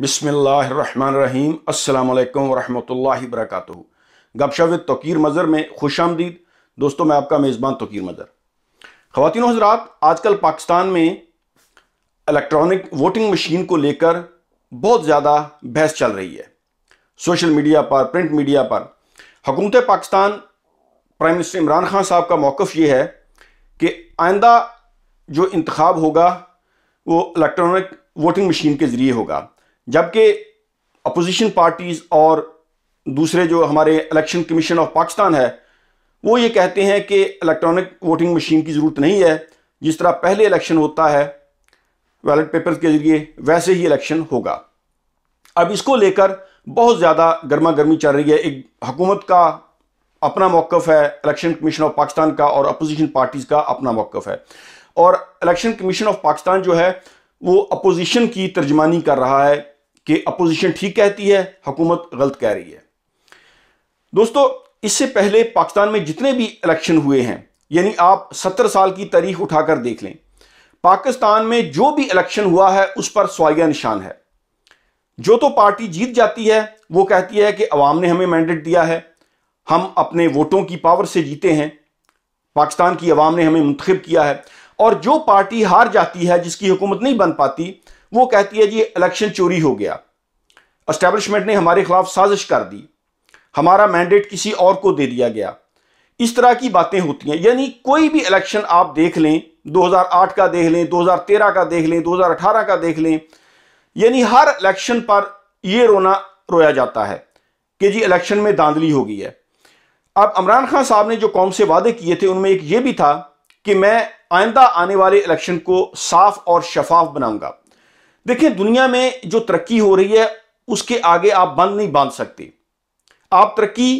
बिसमीम अल्लाम वरहमल वर्क गपशव तोकीर मज़र में खुश आमदीद दोस्तों मैं आपका मेज़बान तोकीर मज़र ख़वान हजरात आजकल पाकिस्तान में इलेक्ट्रॉनिक वोटिंग मशीन को लेकर बहुत ज़्यादा बहस चल रही है सोशल मीडिया पर प्रिंट मीडिया पर हकूमत पाकिस्तान प्राइम मिनिस्टर इमरान खान साहब का मौक़ ये है कि आइंदा जो इंतखब होगा वो इलेक्ट्रॉनिक वोटिंग मशीन के ज़रिए होगा जबकि अपोजिशन पार्टीज़ और दूसरे जो हमारे इलेक्शन कमीशन ऑफ पाकिस्तान है वो ये कहते हैं कि इलेक्ट्रॉनिक वोटिंग मशीन की ज़रूरत नहीं है जिस तरह पहले इलेक्शन होता है बैलेट पेपर के जरिए वैसे ही इलेक्शन होगा अब इसको लेकर बहुत ज़्यादा गर्मा गर्मी चल रही है एक हुकूमत का अपना मौक़ है इलेक्शन कमीशन ऑफ पाकिस्तान का और अपोजिशन पार्टीज़ का अपना मौक़ है और इलेक्शन कमीशन ऑफ पाकिस्तान जो है वो अपोजिशन की तर्जमानी कर रहा है कि अपोजिशन ठीक कहती है हुकूमत गलत कह रही है दोस्तों इससे पहले पाकिस्तान में जितने भी इलेक्शन हुए हैं यानी आप सत्तर साल की तारीख उठाकर देख लें पाकिस्तान में जो भी इलेक्शन हुआ है उस पर सवालिया निशान है जो तो पार्टी जीत जाती है वो कहती है कि अवाम ने हमें मैंडेट दिया है हम अपने वोटों की पावर से जीते हैं पाकिस्तान की अवाम ने हमें मुंतखब किया है और जो पार्टी हार जाती है जिसकी हुकूमत नहीं बन पाती वो कहती है जी इलेक्शन चोरी हो गया अस्टैब्लिशमेंट ने हमारे खिलाफ साजिश कर दी हमारा मैंडेट किसी और को दे दिया गया इस तरह की बातें होती हैं यानी कोई भी इलेक्शन आप देख लें 2008 का देख लें 2013 का देख लें 2018 का देख लें यानी हर इलेक्शन पर ये रोना रोया जाता है कि जी इलेक्शन में धांधली हो गई है अब इमरान खान साहब ने जो कौम से वादे किए थे उनमें एक ये भी था कि मैं आइंदा आने वाले इलेक्शन को साफ और शफाफ बनाऊंगा देखिए दुनिया में जो तरक्की हो रही है उसके आगे आप बंद नहीं बांध सकते आप तरक्की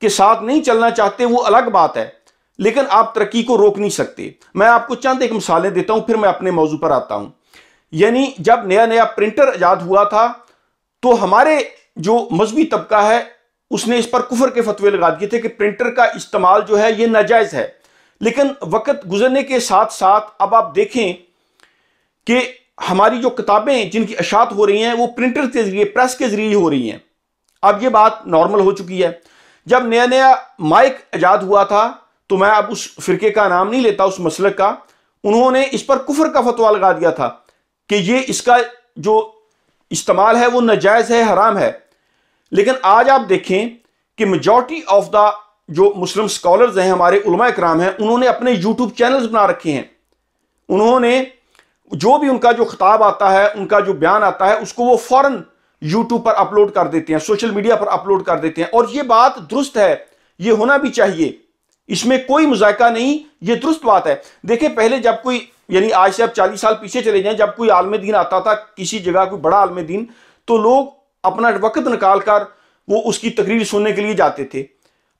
के साथ नहीं चलना चाहते वो अलग बात है लेकिन आप तरक्की को रोक नहीं सकते मैं आपको चंद एक मिसालें देता हूं फिर मैं अपने मौजू पर आता हूं यानी जब नया नया प्रिंटर आजाद हुआ था तो हमारे जो मजहबी तबका है उसने इस पर कुफर के फतवे लगा दिए थे कि प्रिंटर का इस्तेमाल जो है ये नाजायज़ है लेकिन वक्त गुजरने के साथ साथ अब आप देखें कि हमारी जो किताबें जिनकी अशात हो रही हैं वो प्रिंटर के जरिए प्रेस के जरिए हो रही हैं अब ये बात नॉर्मल हो चुकी है जब नया नया माइक ईजाद हुआ था तो मैं अब उस फिरके का नाम नहीं लेता उस मसलक का उन्होंने इस पर कुफर का फतवा लगा दिया था कि ये इसका जो इस्तेमाल है वो नाजायज़ है हराम है लेकिन आज आप देखें कि मेजॉरिटी ऑफ द जो मुस्लिम स्कॉलर्स हैं हमारे उलमा कराम हैं उन्होंने अपने यूट्यूब चैनल्स बना रखे हैं उन्होंने जो भी उनका जो खिताब आता है उनका जो बयान आता है उसको वो फौरन यूट्यूब पर अपलोड कर देते हैं सोशल मीडिया पर अपलोड कर देते हैं और ये बात दुरुस्त है ये होना भी चाहिए इसमें कोई मुजायका नहीं ये दुरुस्त बात है देखिए पहले जब कोई यानी आज से आप चालीस साल पीछे चले जाएं जब कोई आलम दिन आता था किसी जगह कोई बड़ा आलम दिन तो लोग अपना वक्त निकाल कर वो उसकी तकरीर सुनने के लिए जाते थे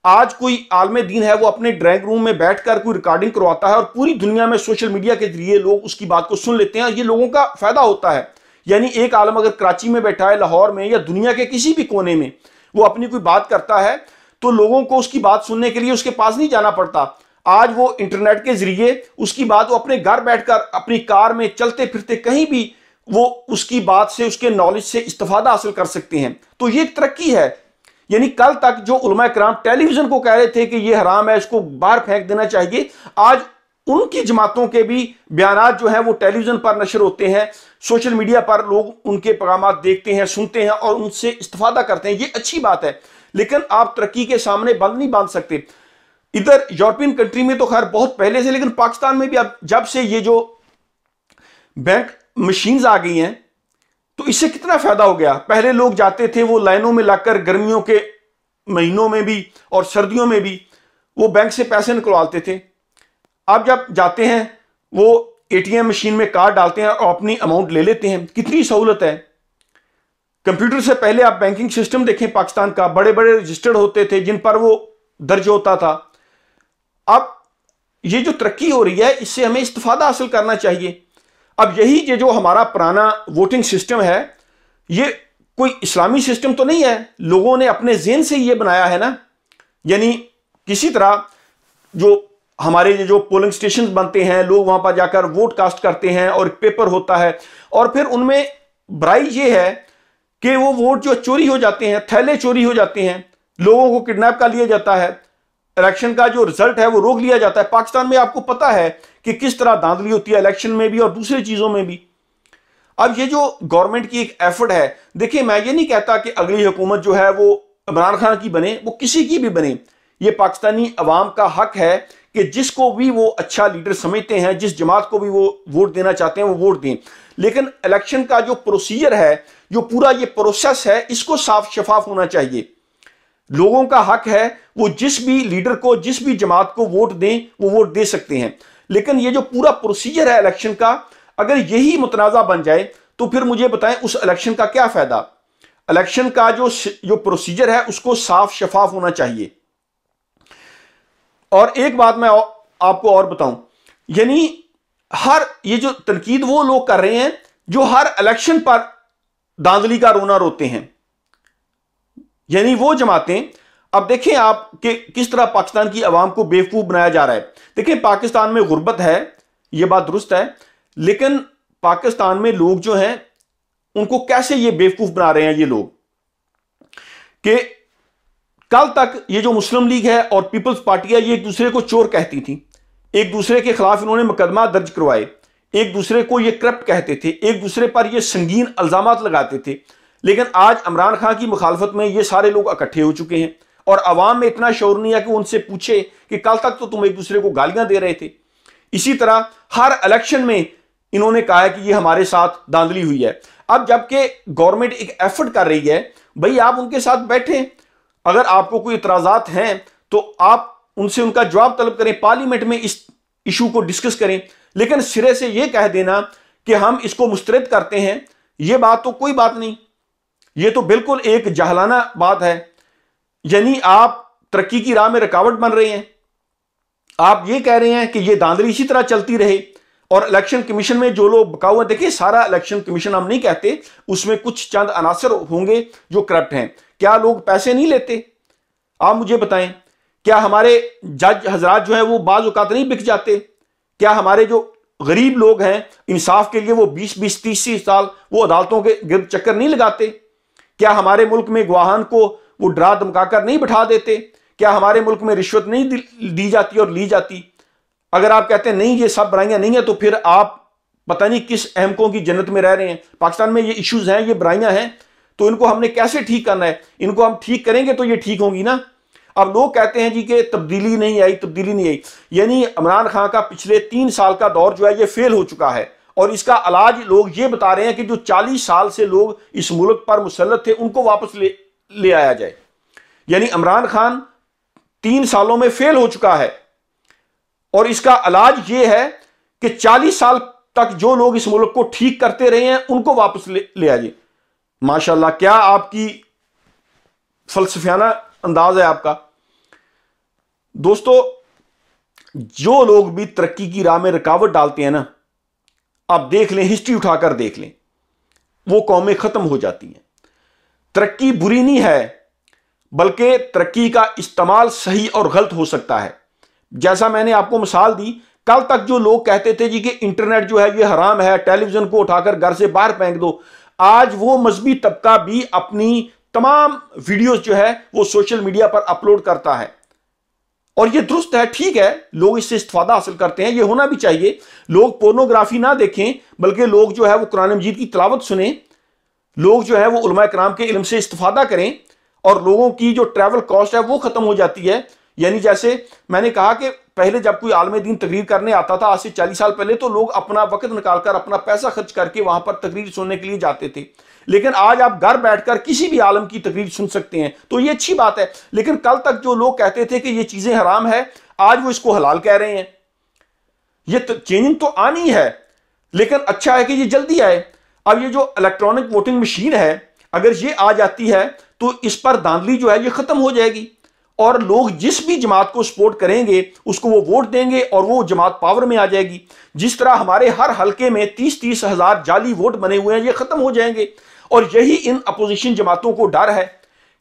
आज कोई आलम दीन है वो अपने ड्राइंग रूम में बैठकर कोई रिकॉर्डिंग करवाता है और पूरी दुनिया में सोशल मीडिया के जरिए लोग उसकी बात को सुन लेते हैं और ये लोगों का फायदा होता है यानी एक आलम अगर कराची में बैठा है लाहौर में या दुनिया के किसी भी कोने में वो अपनी कोई बात करता है तो लोगों को उसकी बात सुनने के लिए उसके पास नहीं जाना पड़ता आज वो इंटरनेट के जरिए उसकी बात वो अपने घर बैठकर अपनी कार में चलते फिरते कहीं भी वो उसकी बात से उसके नॉलेज से इस्तफादा हासिल कर सकते हैं तो ये तरक्की है यानी कल तक जो उलमा कराम टेलीविजन को कह रहे थे कि ये हराम है इसको बाहर फेंक देना चाहिए आज उनकी जमातों के भी बयान जो हैं वो टेलीविज़न पर नशर होते हैं सोशल मीडिया पर लोग उनके पैगाम देखते हैं सुनते हैं और उनसे इस्तफादा करते हैं ये अच्छी बात है लेकिन आप तरक्की के सामने बंद नहीं बांध सकते इधर यूरोपियन कंट्री में तो खैर बहुत पहले से लेकिन पाकिस्तान में भी अब जब से ये जो बैंक मशीन्स आ गई हैं तो इससे कितना फायदा हो गया पहले लोग जाते थे वो लाइनों में लाकर गर्मियों के महीनों में भी और सर्दियों में भी वो बैंक से पैसे निकलवाते थे आप जब जाते हैं वो एटीएम मशीन में कार्ड डालते हैं और अपनी अमाउंट ले लेते हैं कितनी सहूलत है कंप्यूटर से पहले आप बैंकिंग सिस्टम देखें पाकिस्तान का बड़े बड़े रजिस्टर्ड होते थे जिन पर वो दर्ज होता था अब ये जो तरक्की हो रही है इससे हमें इस्तफादा हासिल करना चाहिए अब यही ये जो हमारा पुराना वोटिंग सिस्टम है ये कोई इस्लामी सिस्टम तो नहीं है लोगों ने अपने जेन से ये बनाया है ना यानी किसी तरह जो हमारे जो पोलिंग स्टेशन बनते हैं लोग वहां पर जाकर वोट कास्ट करते हैं और पेपर होता है और फिर उनमें बुराई ये है कि वो वोट जो चोरी हो जाते हैं थैले चोरी हो जाते हैं लोगों को किडनैप कर लिया जाता है इलेक्शन का जो रिजल्ट है वो रोक लिया जाता है पाकिस्तान में आपको पता है कि किस तरह धांधली होती है इलेक्शन में भी और दूसरी चीज़ों में भी अब ये जो गवर्नमेंट की एक एफर्ट है देखिए मैं ये नहीं कहता कि अगली हुकूमत जो है वो इमरान खान की बने वो किसी की भी बने ये पाकिस्तानी अवाम का हक है कि जिसको भी वो अच्छा लीडर समझते हैं जिस जमात को भी वो वोट देना चाहते हैं वो वोट दें लेकिन इलेक्शन का जो प्रोसीजर है जो पूरा ये प्रोसेस है इसको साफ शफाफ होना चाहिए लोगों का हक है वो जिस भी लीडर को जिस भी जमात को वोट दें वो वोट दे सकते हैं लेकिन ये जो पूरा प्रोसीजर है इलेक्शन का अगर यही मुतनाज़ा बन जाए तो फिर मुझे बताएं उस इलेक्शन का क्या फ़ायदा इलेक्शन का जो जो प्रोसीजर है उसको साफ शफाफ होना चाहिए और एक बात मैं आपको और बताऊं यानी हर ये जो तनकीद वो लोग कर रहे हैं जो हर इलेक्शन पर दांधली का रोना रोते हैं यानी वो जमातें अब देखें आप कि किस तरह पाकिस्तान की आवाम को बेवकूफ़ बनाया जा रहा है देखें पाकिस्तान में गुर्बत है ये बात दुरुस्त है लेकिन पाकिस्तान में लोग जो हैं उनको कैसे ये बेवकूफ़ बना रहे हैं ये लोग कि कल तक ये जो मुस्लिम लीग है और पीपल्स पार्टी है ये एक दूसरे को चोर कहती थी एक दूसरे के खिलाफ इन्होंने मुकदमा दर्ज करवाए एक दूसरे को ये करप्ट कहते थे एक दूसरे पर ये संगीन अल्जाम लगाते थे लेकिन आज इमरान खान की मुखालफत में ये सारे लोग इकट्ठे हो चुके हैं और अवाम में इतना शोर नहीं है कि उनसे पूछे कि कल तक तो तुम एक दूसरे को गालियां दे रहे थे इसी तरह हर इलेक्शन में इन्होंने कहा है कि ये हमारे साथ दांधली हुई है अब जबकि गवर्नमेंट एक एफर्ट कर रही है भाई आप उनके साथ बैठे अगर आपको कोई इतराजात हैं तो आप उनसे उनका जवाब तलब करें पार्लियामेंट में इस इशू को डिस्कस करें लेकिन सिरे से यह कह देना कि हम इसको मुस्तरद करते हैं यह बात तो कोई बात नहीं ये तो बिल्कुल एक जहलाना बात है यानी आप तरक्की की राह में रुकावट बन रहे हैं आप ये कह रहे हैं कि ये धांधली इसी तरह चलती रहे और इलेक्शन कमीशन में जो लोग बकाऊ हैं देखिए सारा इलेक्शन कमीशन हम नहीं कहते उसमें कुछ चंद अनासर होंगे जो करप्ट हैं क्या लोग पैसे नहीं लेते आप मुझे बताएं क्या हमारे जज हजरात जो है वो बाज नहीं बिक जाते क्या हमारे जो गरीब लोग हैं इंसाफ के लिए वो बीस बीस तीस तीस साल वो अदालतों के गिरद चक्कर नहीं लगाते क्या हमारे मुल्क में गवाहान को वो डरा धमकाकर नहीं बिठा देते क्या हमारे मुल्क में रिश्वत नहीं दी जाती और ली जाती अगर आप कहते हैं नहीं ये सब बुराइयां नहीं है तो फिर आप पता नहीं किस अहमकों की जन्नत में रह रहे हैं पाकिस्तान में ये इश्यूज हैं ये बुराइयां हैं तो इनको हमने कैसे ठीक करना है इनको हम ठीक करेंगे तो ये ठीक होंगी ना अब लोग कहते हैं जी कि तब्दीली नहीं आई तब्दीली नहीं आई यानी इमरान खान का पिछले तीन साल का दौर जो है ये फेल हो चुका है और इसका इलाज लोग ये बता रहे हैं कि जो 40 साल से लोग इस मुल्क पर मुसलत थे उनको वापस ले ले आया जाए यानी इमरान खान तीन सालों में फेल हो चुका है और इसका इलाज ये है कि 40 साल तक जो लोग इस मुल्क को ठीक करते रहे हैं उनको वापस ले, ले आ जाए माशाल्लाह क्या आपकी फलसफियाना अंदाज है आपका दोस्तों जो लोग भी तरक्की की राह में रुकावट डालते हैं ना आप देख लें हिस्ट्री उठाकर देख लें वो कौमें ख़त्म हो जाती हैं तरक्की बुरी नहीं है बल्कि तरक्की का इस्तेमाल सही और गलत हो सकता है जैसा मैंने आपको मिसाल दी कल तक जो लोग कहते थे जी कि इंटरनेट जो है ये हराम है टेलीविज़न को उठाकर घर से बाहर फेंक दो आज वो मजहबी तबका भी अपनी तमाम वीडियोस जो है वो सोशल मीडिया पर अपलोड करता है और ये दुरुस्त है ठीक है लोग इससे इस्तेफादा हासिल करते हैं ये होना भी चाहिए लोग पोर्नोग्राफी ना देखें बल्कि लोग जो है वो कुरान मजीद की तलावत सुने लोग जो है वो उलमा कराम के इलम से इस्तफादा करें और लोगों की जो ट्रैवल कॉस्ट है वो ख़त्म हो जाती है यानी जैसे मैंने कहा कि पहले जब कोई आलम दिन तकरीर करने आता था आज से चालीस साल पहले तो लोग अपना वक्त निकालकर अपना पैसा खर्च करके वहां पर तकरीर सुनने के लिए जाते थे लेकिन आज आप घर बैठकर किसी भी आलम की तकरीर सुन सकते हैं तो ये अच्छी बात है लेकिन कल तक जो लोग कहते थे कि ये चीज़ें हराम है आज वो इसको हलाल कह रहे हैं ये तो चेंजिंग तो आनी है लेकिन अच्छा है कि ये जल्दी आए अब ये जो इलेक्ट्रॉनिक वोटिंग मशीन है अगर ये आ जाती है तो इस पर धांधली जो है ये ख़त्म हो जाएगी और लोग जिस भी जमात को सपोर्ट करेंगे उसको वो वोट देंगे और वो जमात पावर में आ जाएगी जिस तरह हमारे हर हलके में तीस तीस हज़ार जाली वोट बने हुए हैं ये ख़त्म हो जाएंगे और यही इन अपोजिशन जमातों को डर है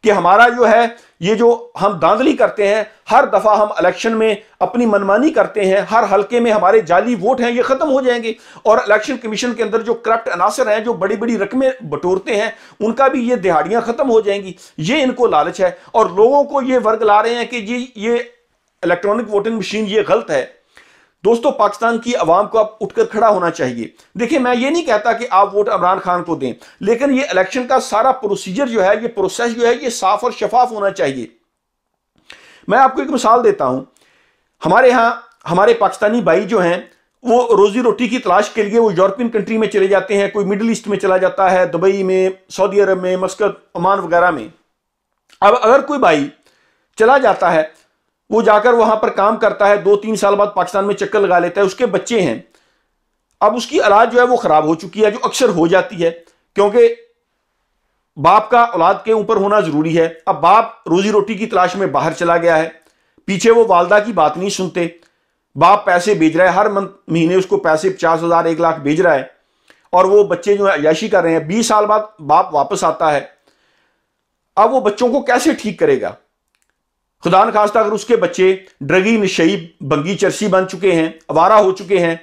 कि हमारा जो है ये जो हम धांधली करते हैं हर दफ़ा हम इलेक्शन में अपनी मनमानी करते हैं हर हलके में हमारे जाली वोट हैं ये ख़त्म हो जाएंगे और इलेक्शन कमीशन के अंदर जो करप्ट अनासर हैं जो बड़ी बड़ी रकमें बटोरते हैं उनका भी ये दिहाड़ियाँ ख़त्म हो जाएंगी ये इनको लालच है और लोगों को ये वर्ग ला रहे हैं कि जी ये इलेक्ट्रॉनिक वोटिंग मशीन ये गलत है दोस्तों पाकिस्तान की आवाम को अब उठकर खड़ा होना चाहिए देखिए मैं ये नहीं कहता कि आप वोट इमरान खान को दें लेकिन ये इलेक्शन का सारा प्रोसीजर जो है ये प्रोसेस जो है ये साफ और शफाफ होना चाहिए मैं आपको एक मिसाल देता हूं हमारे यहाँ हमारे पाकिस्तानी भाई जो हैं वो रोजी रोटी की तलाश के लिए वो यूरोपियन कंट्री में चले जाते हैं कोई मिडल ईस्ट में चला जाता है दुबई में सऊदी अरब में मस्कत ओमान वगैरह में अब अगर कोई भाई चला जाता है वो जाकर वहां पर काम करता है दो तीन साल बाद पाकिस्तान में चक्कर लगा लेता है उसके बच्चे हैं अब उसकी औलाद जो है वो खराब हो चुकी है जो अक्सर हो जाती है क्योंकि बाप का औलाद के ऊपर होना जरूरी है अब बाप रोजी रोटी की तलाश में बाहर चला गया है पीछे वो वालदा की बात नहीं सुनते बाप पैसे भेज रहा है हर मंथ महीने उसको पैसे पचास हज़ार एक लाख भेज रहा है और वो बच्चे जो है अयाशी कर रहे हैं बीस साल बाद बाप वापस आता है अब वो बच्चों को कैसे ठीक करेगा खुदा न खास्ता अगर उसके बच्चे ड्रगी नशई बंगी चर्सी बन चुके हैं अवारा हो चुके हैं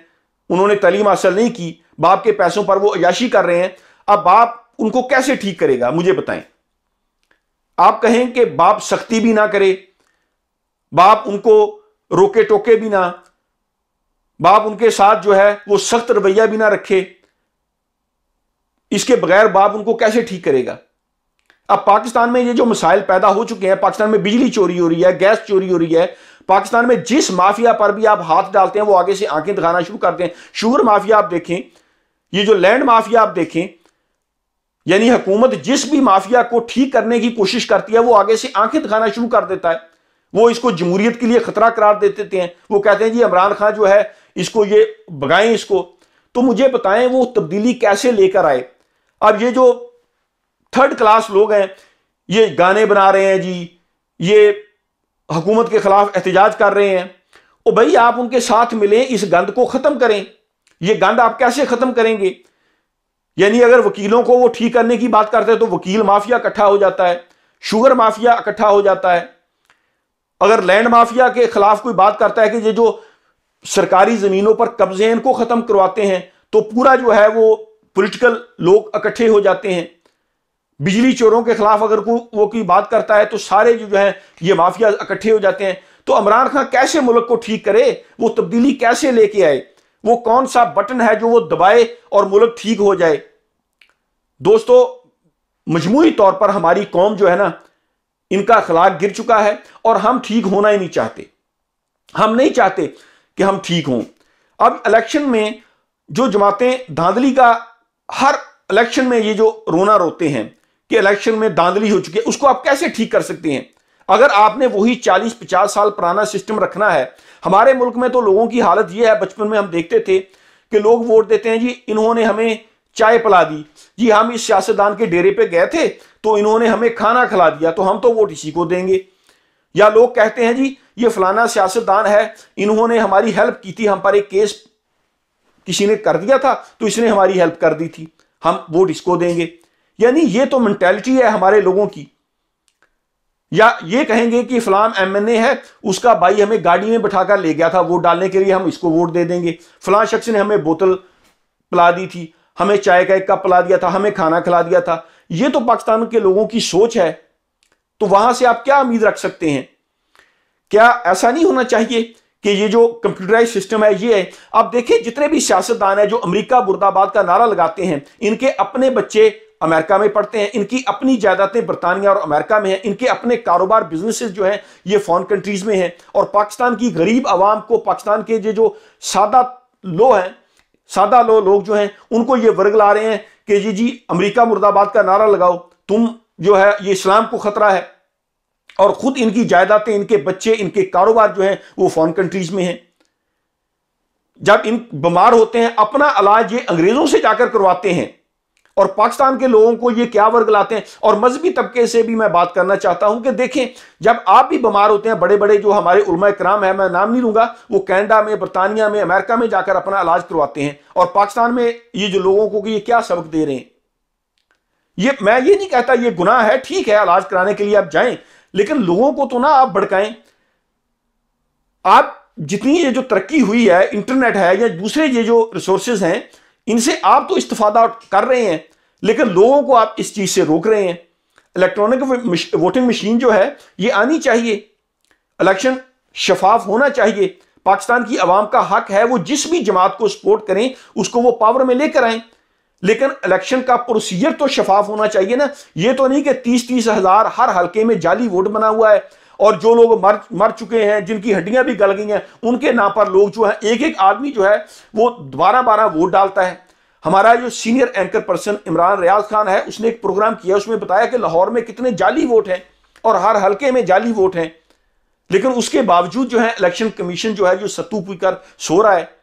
उन्होंने तलीम हासिल नहीं की बाप के पैसों पर वो अयाशी कर रहे हैं अब बाप उनको कैसे ठीक करेगा मुझे बताएं आप कहें कि बाप सख्ती भी ना करे बाप उनको रोके टोके भी ना बाप उनके साथ जो है वो सख्त रवैया भी ना रखे इसके बगैर बाप उनको कैसे ठीक करेगा अब पाकिस्तान में ये जो मसाइल पैदा हो चुके हैं पाकिस्तान में बिजली चोरी हो रही है गैस चोरी हो रही है पाकिस्तान में जिस माफिया पर भी आप हाथ डालते हैं वो आगे से आंखें दिखाना शुरू करते हैं शुगर माफिया आप देखें ये जो लैंड माफिया आप देखें यानी हुकूमत जिस भी माफिया को ठीक करने की कोशिश करती है वो आगे से आंखें दिखाना शुरू कर देता है वो इसको जमहूरियत के लिए खतरा करार दे देते हैं वो कहते हैं जी इमरान खान जो है इसको ये भगाएं इसको तो मुझे बताएं वो तब्दीली कैसे लेकर आए अब ये जो थर्ड क्लास लोग हैं ये गाने बना रहे हैं जी ये हुकूमत के खिलाफ एहतजाज कर रहे हैं ओ भाई आप उनके साथ मिलें इस गंद को ख़त्म करें ये गंद आप कैसे ख़त्म करेंगे यानी अगर वकीलों को वो ठीक करने की बात करते हैं तो वकील माफिया इकट्ठा हो जाता है शुगर माफिया इकट्ठा हो जाता है अगर लैंड माफिया के खिलाफ कोई बात करता है कि ये जो सरकारी ज़मीनों पर कब्जे हैं इनको ख़त्म करवाते हैं तो पूरा जो है वो पॉलिटिकल लोग इकट्ठे हो जाते हैं बिजली चोरों के खिलाफ अगर को, वो कोई बात करता है तो सारे जो जो है ये माफिया इकट्ठे हो जाते हैं तो इमरान खान कैसे मुल्क को ठीक करे वो तब्दीली कैसे लेके आए वो कौन सा बटन है जो वो दबाए और मुल्क ठीक हो जाए दोस्तों मजमू तौर पर हमारी कौम जो है ना इनका अखलाक गिर चुका है और हम ठीक होना ही नहीं चाहते हम नहीं चाहते कि हम ठीक हों अब इलेक्शन में जो जमातें धांधली का हर इलेक्शन में ये जो रोना रोते हैं कि इलेक्शन में धांधली हो चुकी है उसको आप कैसे ठीक कर सकते हैं अगर आपने वही 40-50 साल पुराना सिस्टम रखना है हमारे मुल्क में तो लोगों की हालत यह है बचपन में हम देखते थे कि लोग वोट देते हैं जी इन्होंने हमें चाय पिला दी जी हम इस सियासतदान के डेरे पे गए थे तो इन्होंने हमें खाना खिला दिया तो हम तो वोट इसी को देंगे या लोग कहते हैं जी ये फलाना सियासतदान है इन्होंने हमारी हेल्प की थी हम पर एक केस किसी ने कर दिया था तो इसने हमारी हेल्प कर दी थी हम वोट इसको देंगे यानी ये तो मेंटेलिटी है हमारे लोगों की या ये कहेंगे कि फलाम एमएनए है उसका भाई हमें गाड़ी में बिठाकर ले गया था वोट डालने के लिए हम इसको वोट दे देंगे फलां शख्स ने हमें बोतल पिला दी थी हमें चाय का एक कप पिला दिया था हमें खाना खिला दिया था ये तो पाकिस्तान के लोगों की सोच है तो वहां से आप क्या उम्मीद रख सकते हैं क्या ऐसा नहीं होना चाहिए कि ये जो कंप्यूटराइज सिस्टम है ये है आप देखें जितने भी सियासतदान है जो अमेरिका बुर्दाबाद का नारा लगाते हैं इनके अपने बच्चे अमेरिका में पढ़ते हैं इनकी अपनी जायदादें बरतानिया और अमेरिका में हैं इनके अपने कारोबार बिजनेसेस जो हैं ये फॉरन कंट्रीज़ में हैं और पाकिस्तान की गरीब आवाम को पाकिस्तान के ये जो सादा लो हैं सादा लो लोग जो हैं उनको ये वर्ग ला रहे हैं कि जी जी अमरीका मुर्दाबाद का नारा लगाओ तुम जो है ये इस्लाम को ख़तरा है और ख़ुद इनकी जायदादें इनके बच्चे इनके कारोबार जो हैं वो फॉरन कंट्रीज़ में हैं जब इन बीमार होते हैं अपना इलाज ये अंग्रेज़ों से जाकर करवाते हैं और पाकिस्तान के लोगों को ये क्या वर्ग लाते हैं और मजहबी तबके से भी मैं बात करना चाहता हूं कि देखें जब आप भी बीमार होते हैं बड़े बड़े जो हमारे उलमा कराम है मैं नाम नहीं लूंगा वो कैनेडा में बरतानिया में अमेरिका में जाकर अपना इलाज करवाते हैं और पाकिस्तान में ये जो लोगों को ये क्या सबक दे रहे हैं ये मैं ये नहीं कहता ये गुनाह है ठीक है इलाज कराने के लिए आप जाए लेकिन लोगों को तो ना आप भड़काएं आप जितनी ये जो तरक्की हुई है इंटरनेट है या दूसरे ये जो रिसोर्सेज हैं इनसे आप तो इस्तीफादा कर रहे हैं लेकिन लोगों को आप इस चीज़ से रोक रहे हैं इलेक्ट्रॉनिक वोटिंग मशीन जो है ये आनी चाहिए इलेक्शन शफाफ होना चाहिए पाकिस्तान की आवाम का हक है वो जिस भी जमात को सपोर्ट करें उसको वो पावर में लेकर आए लेकिन इलेक्शन का प्रोसीजर तो शफाफ होना चाहिए ना ये तो नहीं कि तीस तीस हजार हर हल्के में जाली वोट बना हुआ है और जो लोग मर मर चुके हैं जिनकी हड्डियां भी गल गई हैं उनके नाम पर लोग जो है एक एक आदमी जो है वो बारह बारह वोट डालता है हमारा जो senior anchor person Imran Riaz Khan है उसने एक प्रोग्राम किया उसमें बताया कि लाहौर में कितने जाली वोट हैं और हर हल्के में जाली वोट हैं लेकिन उसके बावजूद जो है इलेक्शन कमीशन जो है जो सत्तू पी कर सो रहा है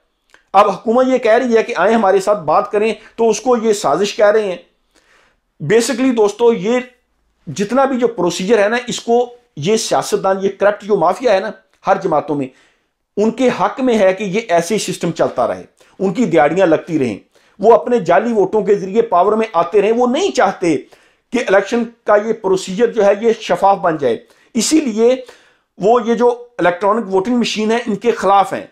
अब हुकूमत ये कह रही है कि आए हमारे साथ बात करें तो उसको ये साजिश कह रहे हैं बेसिकली दोस्तों ये जितना भी जो प्रोसीजर है ना इसको ये सियासतदान ये करप्ट जो माफिया है ना हर जमातों में उनके हक में है कि ये ऐसे सिस्टम चलता रहे उनकी दिहाड़ियां लगती रहें वो अपने जाली वोटों के जरिए पावर में आते रहें वो नहीं चाहते कि इलेक्शन का ये प्रोसीजर जो है ये शफाफ बन जाए इसीलिए वो ये जो इलेक्ट्रॉनिक वोटिंग मशीन है इनके खिलाफ हैं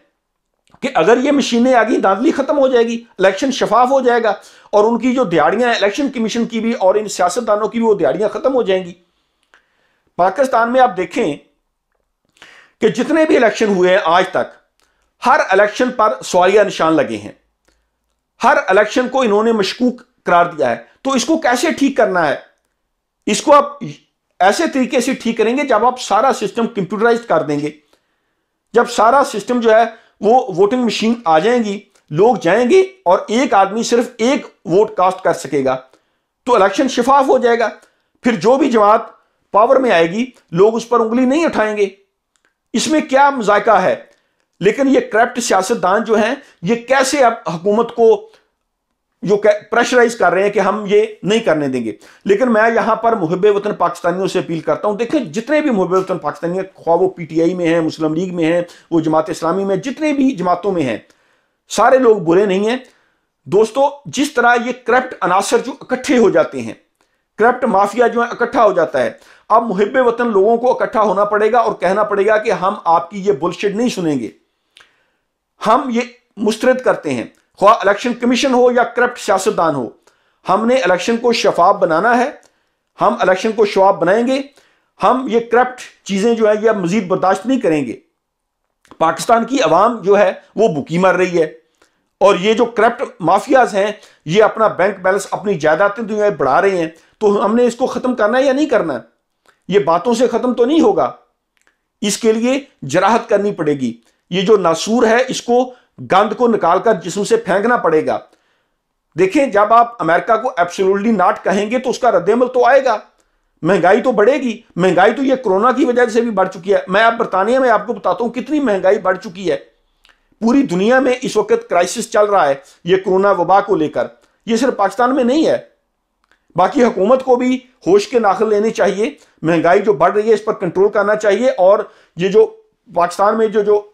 कि अगर ये मशीनें आ गई धांधली खत्म हो जाएगी इलेक्शन शफाफ हो जाएगा और उनकी जो दिहाड़ियां इलेक्शन कमीशन की भी और इन सियासतदानों की भी वो दिहाड़ियां खत्म हो जाएंगी पाकिस्तान में आप देखें कि जितने भी इलेक्शन हुए हैं आज तक हर इलेक्शन पर सवालिया निशान लगे हैं हर इलेक्शन को इन्होंने मशकूक करार दिया है तो इसको कैसे ठीक करना है इसको आप ऐसे तरीके से ठीक करेंगे जब आप सारा सिस्टम कंप्यूटराइज कर देंगे जब सारा सिस्टम जो है वो वोटिंग मशीन आ जाएंगी लोग जाएंगे और एक आदमी सिर्फ एक वोट कास्ट कर सकेगा तो इलेक्शन शिफाफ हो जाएगा फिर जो भी जमात पावर में आएगी लोग उस पर उंगली नहीं उठाएंगे इसमें क्या मजायका है लेकिन ये करप्ट सियासतदान जो हैं ये कैसे अब हुकूमत को जो प्रेशराइज कर रहे हैं कि हम ये नहीं करने देंगे लेकिन मैं यहां पर मुहब वतन पाकिस्तानियों से अपील करता हूं देखें जितने भी मुहब वतन पाकिस्तानी हैं ख्वा वो पी टी आई में हैं मुस्लिम लीग में हैं वो जमात इस्लामी में जितने भी जमातों में हैं सारे लोग बुरे नहीं हैं दोस्तों जिस तरह ये करप्ट अनासर जो इकट्ठे हो जाते हैं करप्ट माफिया जो है इकट्ठा हो जाता है अब मुहब वतन लोगों को इकट्ठा होना पड़ेगा और कहना पड़ेगा कि हम आपकी ये बुलशिट नहीं सुनेंगे हम ये मुस्तरद करते हैं ख्वा इलेक्शन कमीशन हो या करप्ट सियासतदान हो हमने इलेक्शन को शफाफ बनाना है हम इलेक्शन को शवाब बनाएंगे हम ये करप्ट चीज़ें जो है ये मज़ीद बर्दाश्त नहीं करेंगे पाकिस्तान की आवाम जो है वो बुकी मर रही है और ये जो करप्ट माफियाज हैं ये अपना बैंक बैलेंस अपनी जायदादें जो है बढ़ा रहे हैं तो हमने इसको ख़त्म करना है या नहीं करना है ये बातों से ख़त्म तो नहीं होगा इसके लिए जराहत करनी पड़ेगी ये जो नासूर है इसको गंद को निकालकर जिसम से फेंकना पड़ेगा देखें जब आप अमेरिका को एब्सोल्युटली नाट कहेंगे तो उसका रद्दमल तो आएगा महंगाई तो बढ़ेगी महंगाई तो ये कोरोना की वजह से भी बढ़ चुकी है मैं आप बरतानिया में आपको बताता हूं कितनी महंगाई बढ़ चुकी है पूरी दुनिया में इस वक्त क्राइसिस चल रहा है ये कोरोना वबा को लेकर यह सिर्फ पाकिस्तान में नहीं है बाकी हुकूमत को भी होश के नाखिल लेने चाहिए महंगाई जो बढ़ रही है इस पर कंट्रोल करना चाहिए और ये जो पाकिस्तान में जो जो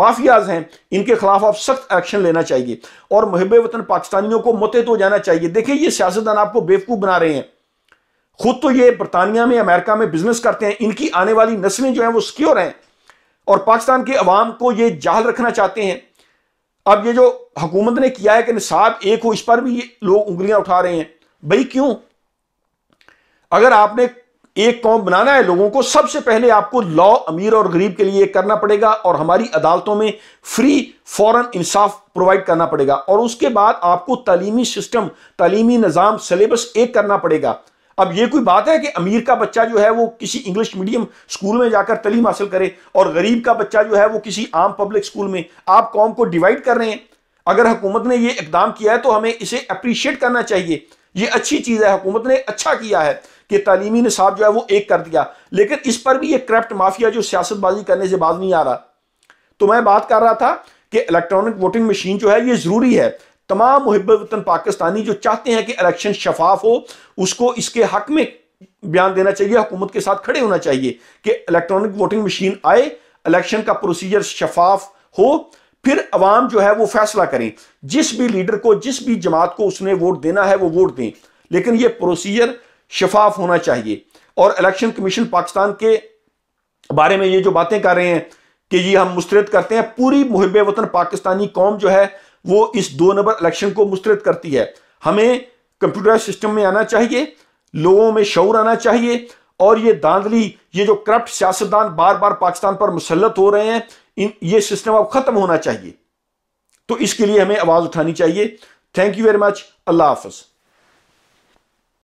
माफियाज हैं इनके खिलाफ आप सख्त एक्शन लेना चाहिए और महब वतन पाकिस्तानियों को मुतहद हो तो जाना चाहिए देखिए ये सियासतदान आपको बेवकूफ़ बना रहे हैं खुद तो ये बरतानिया में अमेरिका में बिजनेस करते हैं इनकी आने वाली नस्लें जो हैं वो सिक्योर हैं और पाकिस्तान के अवाम को ये जाहल रखना चाहते हैं अब ये जो हुकूमत ने किया है कि निसाब एक हो इस पर भी ये लोग उंगलियां उठा रहे हैं भाई क्यों अगर आपने एक कौम बनाना है लोगों को सबसे पहले आपको लॉ अमीर और गरीब के लिए करना पड़ेगा और हमारी अदालतों में फ्री फॉरन इंसाफ प्रोवाइड करना पड़ेगा और उसके बाद आपको तालीमी सिस्टम तालीमी निज़ाम सिलेबस एक करना पड़ेगा अब यह कोई बात है कि अमीर का बच्चा जो है वो किसी इंग्लिश मीडियम स्कूल में जाकर तलीम हासिल करे और गरीब का बच्चा जो है वो किसी आम पब्लिक स्कूल में आप कौम को डिवाइड कर रहे हैं अगर हुकूमत ने यह इकदाम किया है तो हमें इसे अप्रिशिएट करना चाहिए ये अच्छी चीज़ है हुकूमत ने अच्छा किया है कि तालीमी निसाब जो है वो एक कर दिया लेकिन इस पर भी ये करप्ट माफिया जो सियासतबाजी करने से बाज नहीं आ रहा तो मैं बात कर रहा था कि इलेक्ट्रॉनिक वोटिंग मशीन जो है ये ज़रूरी है तमाम मुहब वतन पाकिस्तानी जो चाहते हैं कि इलेक्शन शफाफ हो उसको इसके हक में बयान देना चाहिए हुकूमत के साथ खड़े होना चाहिए कि इलेक्ट्रॉनिक वोटिंग मशीन आए इलेक्शन का प्रोसीजर शफाफ हो फिर अवाम जो है वो फैसला करें जिस भी लीडर को जिस भी जमात को उसने वोट देना है वो वोट दें लेकिन ये प्रोसीजर शफाफ होना चाहिए और इलेक्शन कमीशन पाकिस्तान के बारे में ये जो बातें कर रहे हैं कि ये हम मुस्तरद करते हैं पूरी मुहब वतन पाकिस्तानी कौम जो है वो इस दो नंबर इलेक्शन को मुस्तरद करती है हमें कंप्यूटर सिस्टम में आना चाहिए लोगों में शौर आना चाहिए और ये धांधली ये जो करप्ट सियासतदान बार बार पाकिस्तान पर मुसलत हो रहे हैं इन ये सिस्टम अब ख़त्म होना चाहिए तो इसके लिए हमें आवाज़ उठानी चाहिए थैंक यू वेरी मच अल्लाह हाफिज़